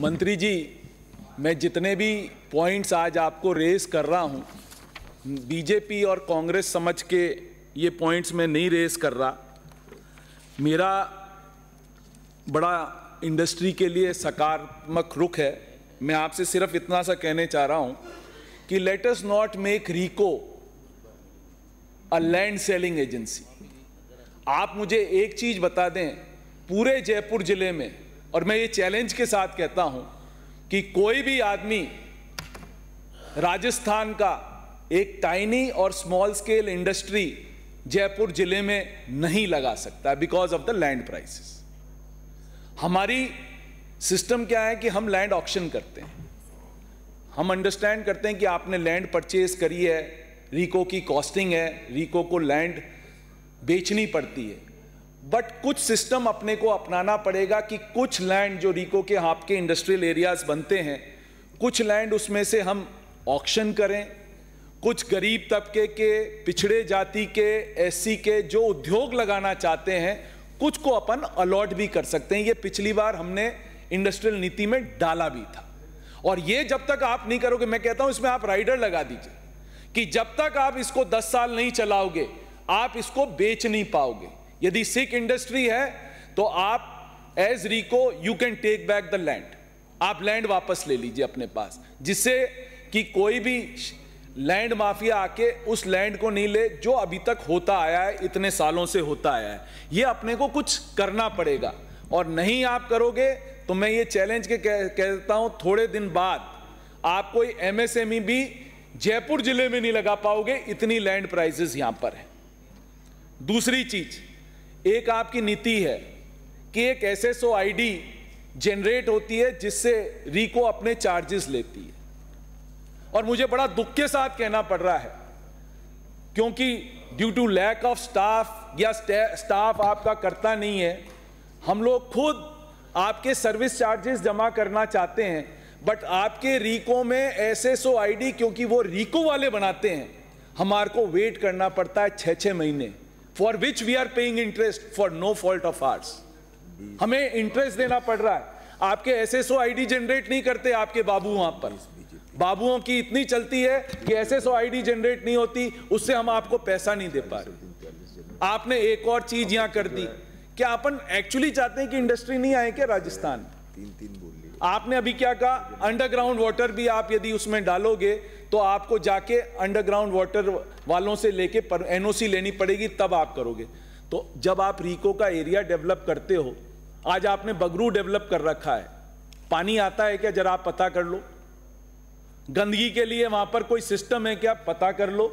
मंत्री जी मैं जितने भी पॉइंट्स आज आपको रेस कर रहा हूँ बीजेपी और कांग्रेस समझ के ये पॉइंट्स मैं नहीं रेस कर रहा मेरा बड़ा इंडस्ट्री के लिए सकारात्मक रुख है मैं आपसे सिर्फ इतना सा कहने चाह रहा हूँ कि let us not make RIICO a land selling agency आप मुझे एक चीज़ बता दें पूरे जयपुर ज़िले में और मैं ये चैलेंज के साथ कहता हूं कि कोई भी आदमी राजस्थान का एक टाइनी और स्मॉल स्केल इंडस्ट्री जयपुर जिले में नहीं लगा सकता because of the land prices हमारी सिस्टम क्या है कि हम लैंड ऑक्शन करते हैं हम अंडरस्टैंड करते हैं कि आपने लैंड परचेज करी है रीको की कॉस्टिंग है रीको को लैंड बेचनी पड़ती है बट कुछ सिस्टम अपने को अपनाना पड़ेगा कि कुछ लैंड जो रिको के आपके इंडस्ट्रियल एरियाज बनते हैं कुछ लैंड उसमें से हम ऑक्शन करें कुछ गरीब तबके के पिछड़े जाति के एससी के जो उद्योग लगाना चाहते हैं कुछ को अपन अलॉट भी कर सकते हैं ये पिछली बार हमने इंडस्ट्रियल नीति में डाला भी था और ये जब तक आप नहीं करोगे मैं कहता हूं इसमें आप राइडर लगा दीजिए कि जब तक आप इसको 10 साल नहीं चलाओगे आप इसको बेच नहीं पाओगे यदि सिख इंडस्ट्री है तो आप as RIICO you can take back the land आप लैंड वापस ले लीजिए अपने पास जिससे कि कोई भी लैंड माफिया आके उस लैंड को नहीं ले जो अभी तक होता आया है इतने सालों से होता आया है ये अपने को कुछ करना पड़ेगा और नहीं आप करोगे तो मैं ये चैलेंज के कह, कहता हूं थोड़े दिन बाद आप कोई एमएसएमई e भी जयपुर जिले में नहीं लगा पाओगे इतनी लैंड प्राइसेस यहां पर है दूसरी चीज़ एक आपकी नीति है कि एक S S O I D generate होती है जिससे रिको अपने चार्जेस लेती है और मुझे बड़ा दुख के साथ कहना पड़ रहा है क्योंकि due to lack of staff या स्टाफ आपका करता नहीं है हम लोग खुद आपके सर्विस चार्जेस जमा करना चाहते हैं बट आपके रीको में S S O I D क्योंकि वो रीको वाले बनाते हैं हमारे को वेट करना पड़ता है छः छः महीने for which we are paying interest for no fault of ours हमें इंटरेस्ट देना पड़ रहा है आपके एसएसओ आईडी जनरेट नहीं करते आपके बाबू वहां पर बाबुओं की इतनी चलती है कि एसएसओ आईडी जनरेट नहीं होती उससे हम आपको पैसा नहीं दे पा रहे आपने एक और चीज यहां कर दी क्या अपन एक्चुअली चाहते हैं कि इंडस्ट्री नहीं आए क्या राजस्थान तीन तीन बोल आपने अभी क्या कहा अंडरग्राउंड वाटर भी आप यदि उसमें डालोगे तो आपको जाके अंडरग्राउंड वाटर वालों से लेके एनओसी लेनी पड़ेगी तब आप करोगे तो जब आप रीको का एरिया डेवलप करते हो आज आपने बगरू डेवलप कर रखा है पानी आता है क्या जरा आप पता कर लो गंदगी के लिए वहां पर कोई सिस्टम है क्या पता कर लो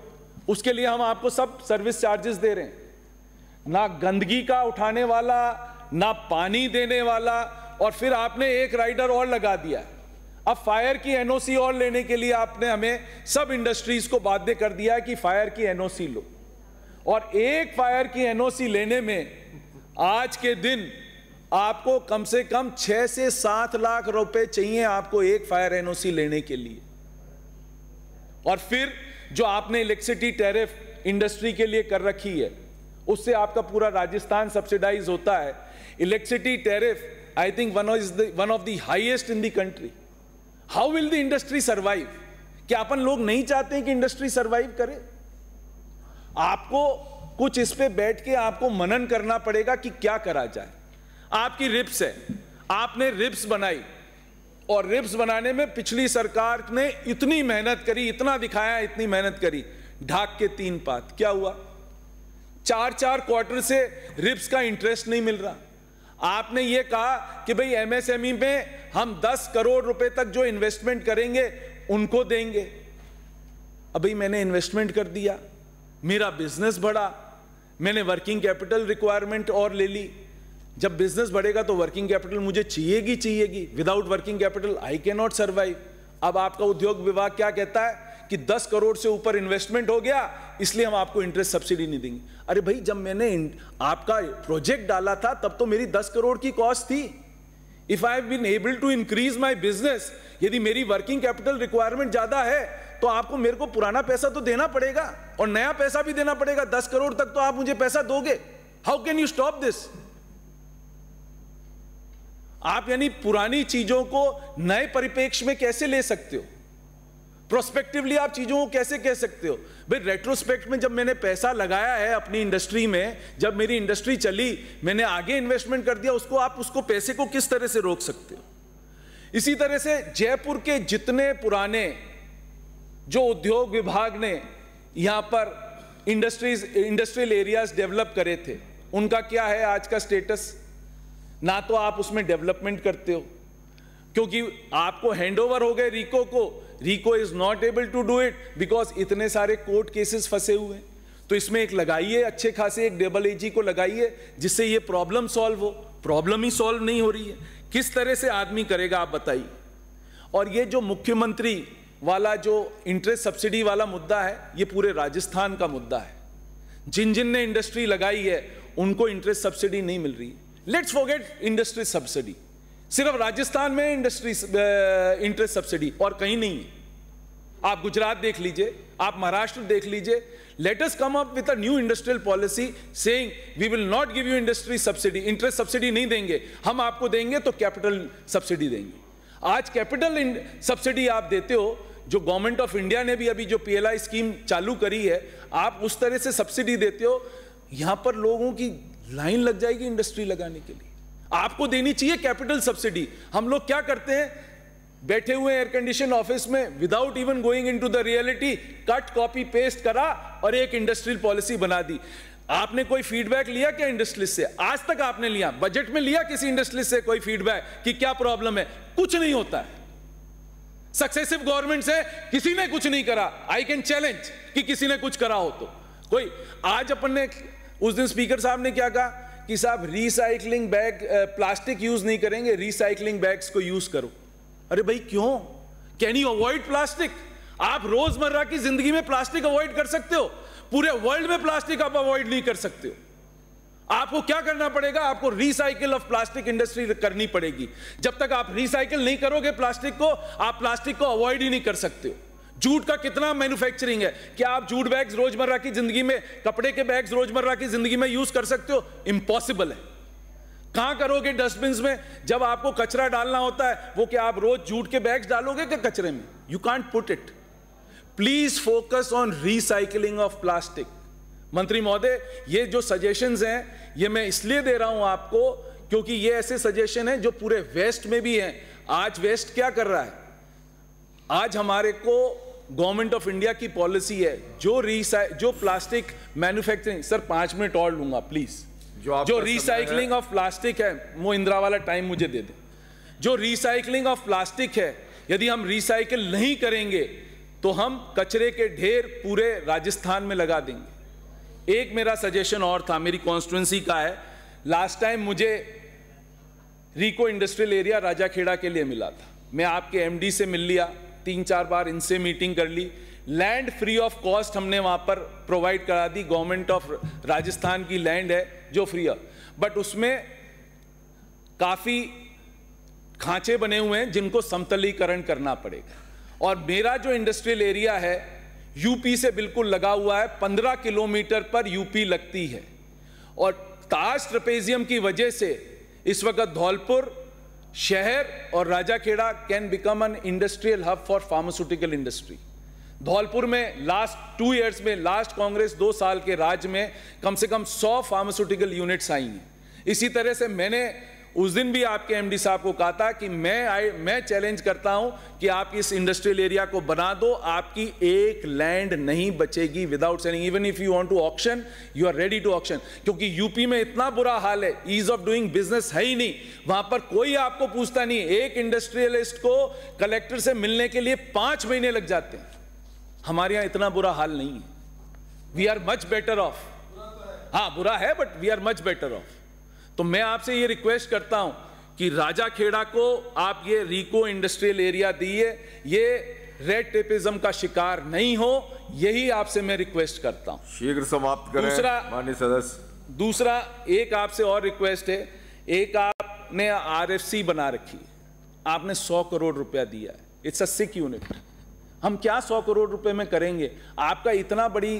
उसके लिए हम आपको सब सर्विस चार्जेस दे रहे हैं ना गंदगी का उठाने वाला ना पानी देने वाला और फिर आपने एक राइडर और लगा दिया है अब फायर की एनओसी और लेने के लिए आपने हमें सब इंडस्ट्रीज को बाध्य कर दिया है कि फायर की एनओसी लो और एक फायर की एनओसी लेने में आज के दिन आपको कम से कम छह से सात लाख रुपए चाहिए आपको एक फायर एनओसी लेने के लिए और फिर जो आपने इलेक्ट्रिसिटी टैरिफ इंडस्ट्री के लिए कर रखी है उससे आपका पूरा राजस्थान सब्सिडाइज होता है electricity tariff I think one of the one of the in the country how will the industry survive क्या अपन लोग नहीं चाहते कि इंडस्ट्री सर्वाइव करे आपको कुछ इस पे बैठ के आपको मनन करना पड़ेगा कि क्या करा जाए आपकी रिप्स है आपने रिप्स बनाई और रिप्स बनाने में पिछली सरकार ने इतनी मेहनत करी इतना दिखाया इतनी मेहनत करी ढाक के तीन पात क्या हुआ चार चार क्वार्टर से रिप्स का इंटरेस्ट नहीं मिल रहा आपने ये कहा कि भाई एमएसएमई e में हम 10 करोड़ रुपए तक जो इन्वेस्टमेंट करेंगे उनको देंगे अभी मैंने इन्वेस्टमेंट कर दिया मेरा बिजनेस बढ़ा मैंने वर्किंग कैपिटल रिक्वायरमेंट और ले ली जब बिजनेस बढ़ेगा तो वर्किंग कैपिटल मुझे चाहिएगी चाहिएगी without working capital I can not survive अब आपका उद्योग विभाग क्या कहता है कि 10 करोड़ से ऊपर इन्वेस्टमेंट हो गया इसलिए हम आपको इंटरेस्ट सब्सिडी नहीं देंगे अरे भाई जब मैंने आपका प्रोजेक्ट डाला था तब तो मेरी 10 करोड़ की कॉस्ट थी if I have been able to increase my business यदि मेरी वर्किंग कैपिटल रिक्वायरमेंट ज्यादा है तो आपको मेरे को पुराना पैसा तो देना पड़ेगा और नया पैसा भी देना पड़ेगा दस करोड़ तक तो आप मुझे पैसा दोगे how can you stop this आप यानी पुरानी चीजों को नए परिपेक्ष में कैसे ले सकते हो प्रोस्पेक्टिवली आप चीज़ों को कैसे कह सकते हो भाई रेट्रोस्पेक्ट में जब मैंने पैसा लगाया है अपनी इंडस्ट्री में जब मेरी इंडस्ट्री चली मैंने आगे इन्वेस्टमेंट कर दिया उसको आप उसको पैसे को किस तरह से रोक सकते हो इसी तरह से जयपुर के जितने पुराने जो उद्योग विभाग ने यहां पर इंडस्ट्रीज इंडस्ट्रियल एरियाज डेवलप करे थे उनका क्या है आज का स्टेटस ना तो आप उसमें डेवलपमेंट करते हो क्योंकि आपको हैंडओवर हो गए रिको को RIICO is not able to do it because इतने सारे कोर्ट केसेस फंसे हुए हैं तो इसमें एक लगाइए अच्छे खासे एक डबल एजी को लगाइए जिससे ये प्रॉब्लम सॉल्व हो प्रॉब्लम ही सॉल्व नहीं हो रही है किस तरह से आदमी करेगा आप बताइए और ये जो मुख्यमंत्री वाला जो इंटरेस्ट सब्सिडी वाला मुद्दा है ये पूरे राजस्थान का मुद्दा है जिन जिन ने इंडस्ट्री लगाई है उनको इंटरेस्ट सब्सिडी नहीं मिल रही लेट्स फॉरगेट इंडस्ट्री सब्सिडी सिर्फ राजस्थान में इंडस्ट्री इंटरेस्ट सब्सिडी और कहीं नहीं है आप गुजरात देख लीजिए आप महाराष्ट्र देख लीजिए let come come up with a new industrial policy saying we will not give you industry subsidy interest नहीं देंगे हम आपको देंगे तो कैपिटल सब्सिडी देंगे आज कैपिटल सब्सिडी आप देते हो जो गवर्नमेंट ऑफ इंडिया ने भी अभी जो पीएलआई स्कीम चालू करी है आप उस तरह से सब्सिडी देते हो यहां पर लोगों की लाइन लग जाएगी इंडस्ट्री लगाने के लिए आपको देनी चाहिए कैपिटल सब्सिडी हम लोग क्या करते हैं बैठे हुए एयर कंडीशन ऑफिस में without even going into the reality cut copy paste करा और एक इंडस्ट्रियल पॉलिसी बना दी आपने कोई फीडबैक लिया क्या इंडस्ट्रीज से आज तक आपने लिया बजट में लिया किसी इंडस्ट्रीज से कोई फीडबैक कि क्या प्रॉब्लम है कुछ नहीं होता है सक्सेसिव गवर्नमेंट से किसी ने कुछ नहीं करा आई कैन चैलेंज कि किसी ने कुछ करा हो तो कोई आज अपन ने उस दिन स्पीकर साहब ने क्या कहा कि साहब रिसाइकलिंग बैग प्लास्टिक यूज नहीं करेंगे रिसाइकलिंग बैग्स को यूज करो अरे भाई क्यों कैन यू अवॉइड प्लास्टिक आप रोजमर्रा की जिंदगी में प्लास्टिक अवॉइड कर सकते हो पूरे वर्ल्ड में प्लास्टिक आप अवॉइड नहीं कर सकते हो आपको क्या करना पड़ेगा आपको रिसाइकिल ऑफ प्लास्टिक इंडस्ट्री करनी पड़ेगी जब तक आप रिसाइकिल नहीं करोगे प्लास्टिक को आप प्लास्टिक को अवॉइड ही नहीं कर सकते हो जूट का कितना मैन्युफैक्चरिंग है क्या आप जूट बैग्स रोजमर्रा की जिंदगी में कपड़े के बैग्स रोजमर्रा की जिंदगी में यूज कर सकते हो इम्पॉसिबल है कहां करोगे डस्टबिन में जब आपको कचरा डालना होता है वो क्या आप रोज जूट के बैग्स डालोगे क्या कचरे में you can't put it please focus on recycling of plastic मंत्री महोदय ये जो सजेशन हैं ये मैं इसलिए दे रहा हूं आपको क्योंकि ये ऐसे सजेशन है जो पूरे वेस्ट में भी हैं आज वेस्ट क्या कर रहा है आज हमारे को गवर्नमेंट ऑफ इंडिया की पॉलिसी है जो रिसाइ जो प्लास्टिक मैन्युफैक्चरिंग सर पांच मिनट और लूंगा प्लीज जो जो रिसाइकलिंग ऑफ प्लास्टिक है वो इंदिरा वाला टाइम मुझे दे दे जो रिसाइकलिंग ऑफ प्लास्टिक है यदि हम रिसाइकिल नहीं करेंगे तो हम कचरे के ढेर पूरे राजस्थान में लगा देंगे एक मेरा सजेशन और था मेरी कॉन्स्टिट्युएंसी का है लास्ट टाइम मुझे रिको इंडस्ट्रियल एरिया राजाखेड़ा के लिए मिला था मैं आपके एमडी से मिल लिया तीन चार बार इनसे मीटिंग कर ली लैंड फ्री ऑफ कॉस्ट हमने वहाँ पर प्रोवाइड करा दी गवर्नमेंट ऑफ राजस्थान की लैंड है जो फ्री है बट उसमें काफ़ी खांचे बने हुए हैं जिनको समतलीकरण करना पड़ेगा और मेरा जो इंडस्ट्रियल एरिया है यूपी से बिल्कुल लगा हुआ है पंद्रह किलोमीटर पर यूपी लगती है और ताज ट्रपेजियम की वजह से इस वक्त धौलपुर शहर और Rajakhera can become an industrial hub for pharmaceutical industry Dholpur में लास्ट टू इयर्स में लास्ट कांग्रेस दो साल के राज में कम से कम सौ फार्मास्यूटिकल यूनिट्स आई हैं इसी तरह से मैंने उस दिन भी आपके एमडी साहब को कहा था कि मैं आए, मैं चैलेंज करता हूं कि आप इस इंडस्ट्रियल एरिया को बना दो आपकी एक लैंड नहीं बचेगी without selling even if you want to auction you are ready to auction क्योंकि यूपी में इतना बुरा हाल है ईज ऑफ डूइंग बिजनेस है ही नहीं वहां पर कोई आपको पूछता नहीं एक इंडस्ट्रियलिस्ट को कलेक्टर से मिलने के लिए पांच महीने लग जाते हैं हमारे यहां इतना बुरा हाल नहीं है we are much better off हाँ बुरा है but we are much better off तो मैं आपसे ये रिक्वेस्ट करता हूं कि राजा खेड़ा को आप ये रिको इंडस्ट्रियल एरिया दिए ये रेड टेपिज्म का शिकार नहीं हो यही आपसे मैं रिक्वेस्ट करता हूं शीघ्र समाप्त करें दूसरा माननीय सदस्य दूसरा एक आपसे और रिक्वेस्ट है एक आपने सी बना रखी आपने सौ करोड़ रुपया दिया है इट्स अ सिक यूनिट हम क्या सौ करोड़ रुपए में करेंगे आपका इतना बड़ी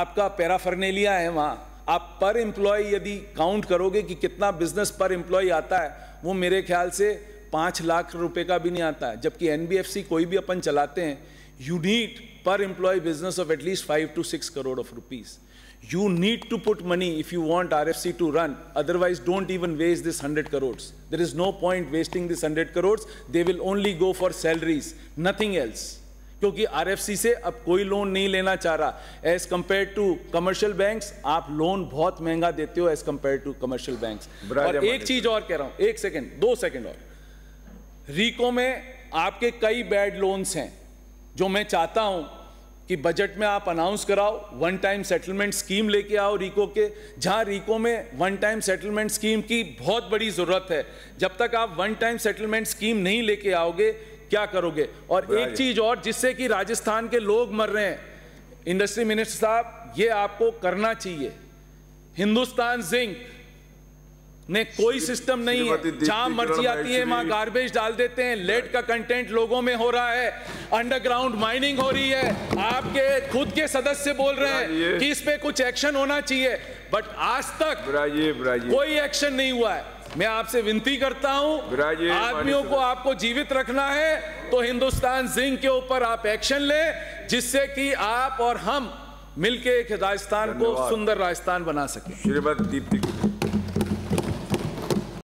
आपका पैराफर्नेलिया है वहां आप पर एम्प्लॉय यदि काउंट करोगे कि कितना बिजनेस पर एम्प्लॉय आता है वो मेरे ख्याल से पाँच लाख रुपए का भी नहीं आता है जबकि एन कोई भी अपन चलाते हैं you need per employ business of at least five to six crore of rupees you need to put money if you want R F C to run otherwise don't even waste this hundred crore there is no point wasting this hundred crore they will only go for salaries nothing else क्योंकि RFC से अब कोई loan नहीं लेना चाह रहा as compare to commercial banks आप loan बहुत महंगा देते हो as compare to commercial banks और एक चीज और कह रहा हूं एक सेकेंड दो सेकेंड और रिको में आपके कई बैड लोन्स हैं जो मैं चाहता हूं कि बजट में आप अनाउंस कराओ वन टाइम सेटलमेंट स्कीम लेके आओ रिको के जहां रिको में वन टाइम सेटलमेंट स्कीम की बहुत बड़ी ज़रूरत है जब तक आप वन टाइम सेटलमेंट स्कीम नहीं लेके आओगे क्या करोगे और एक चीज और जिससे कि राजस्थान के लोग मर रहे हैं इंडस्ट्री मिनिस्टर साहब ये आपको करना चाहिए हिंदुस्तान जिंक ने कोई सिस्टम नहीं है जहां मर्जी आती है वहां गार्बेज डाल देते हैं लेड का कंटेंट लोगों में हो रहा है अंडरग्राउंड माइनिंग हो रही है आपके खुद के सदस्य बोल रहे हैं कि इस पे कुछ एक्शन होना चाहिए बट आज तक कोई एक्शन नहीं हुआ है मैं आपसे विनती करता हूं आदमियों को आपको जीवित रखना है तो हिंदुस्तान जिंक के ऊपर आप एक्शन लें जिससे कि आप और हम मिलके एक राजस्थान को सुंदर राजस्थान बना सके श्रीमद दीप्ति